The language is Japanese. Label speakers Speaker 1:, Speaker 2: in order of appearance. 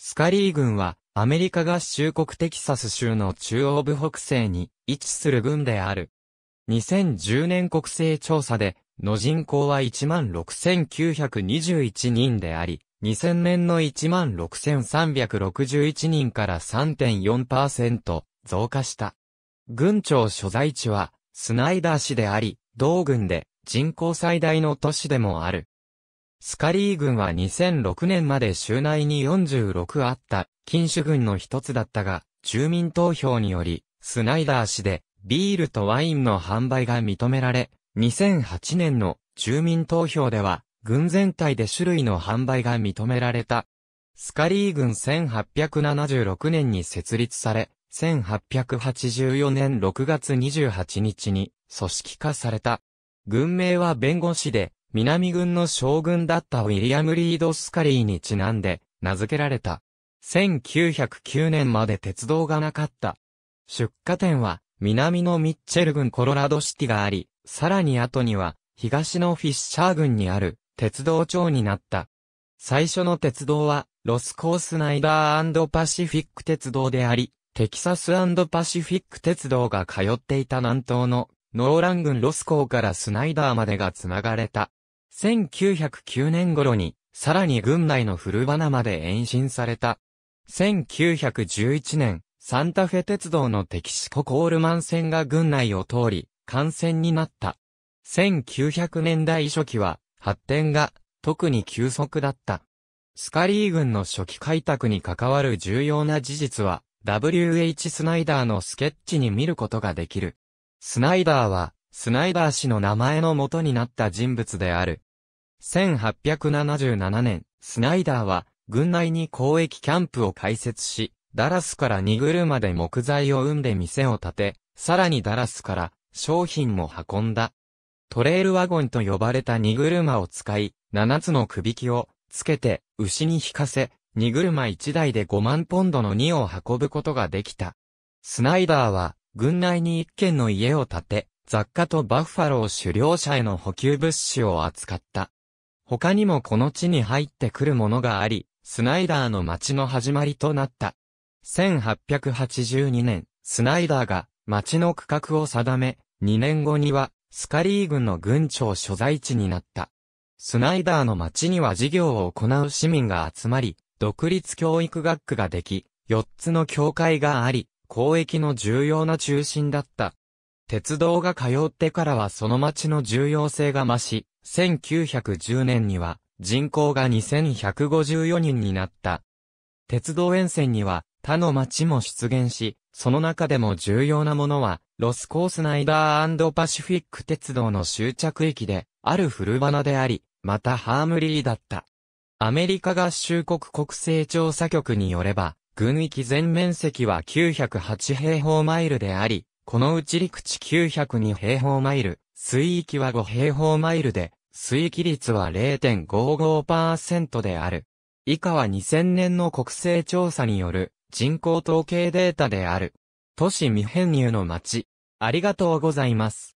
Speaker 1: スカリー軍は、アメリカ合衆国テキサス州の中央部北西に位置する軍である。2010年国勢調査で、の人口は16,921人であり、2000年の16,361人から3.4%増加した。軍庁所在地は、スナイダー市であり、同軍で人口最大の都市でもある。スカリー軍は2006年まで州内に46あった、禁酒軍の一つだったが、住民投票により、スナイダー氏で、ビールとワインの販売が認められ、2008年の住民投票では、軍全体で種類の販売が認められた。スカリー軍1876年に設立され、1884年6月28日に組織化された。軍名は弁護士で、南軍の将軍だったウィリアム・リード・スカリーにちなんで、名付けられた。1909年まで鉄道がなかった。出荷点は、南のミッチェル軍コロラドシティがあり、さらに後には、東のフィッシャー軍にある、鉄道庁になった。最初の鉄道は、ロスコースナイダーパシフィック鉄道であり、テキサスパシフィック鉄道が通っていた南東のノーラン軍ロスコーからスナイダーまでが繋がれた1909年頃に、さらに軍内の古花まで延伸された。1911年、サンタフェ鉄道のテキシココールマン線が軍内を通り、幹線になった。1900年代初期は、発展が、特に急速だった。スカリー軍の初期開拓に関わる重要な事実は、W.H. スナイダーのスケッチに見ることができる。スナイダーは、スナイダー氏の名前の元になった人物である。1877年、スナイダーは、軍内に公益キャンプを開設し、ダラスからニグルまで木材を生んで店を建て、さらにダラスから商品も運んだ。トレイルワゴンと呼ばれた荷車を使い、7つの首輝をつけて牛に引かせ、荷車1台で5万ポンドの荷を運ぶことができた。スナイダーは、軍内に1軒の家を建て、雑貨とバッファロー狩猟者への補給物資を扱った。他にもこの地に入ってくるものがあり、スナイダーの街の始まりとなった。1882年、スナイダーが街の区画を定め、2年後にはスカリー軍の軍庁所在地になった。スナイダーの街には事業を行う市民が集まり、独立教育学区ができ、4つの教会があり、交易の重要な中心だった鉄道が通ってからはその町の重要性が増し、1910年には人口が2154人になった。鉄道沿線には他の町も出現し、その中でも重要なものは、ロスコースナイダーパシフィック鉄道の終着駅で、ある古花であり、またハームリーだった。アメリカ合衆国国勢調査局によれば、軍域全面積は908平方マイルであり、このうち陸地902平方マイル、水域は5平方マイルで、水域率は0.55%である。以下は2000年の国勢調査による人口統計データである。都市未編入の町。ありがとうございます。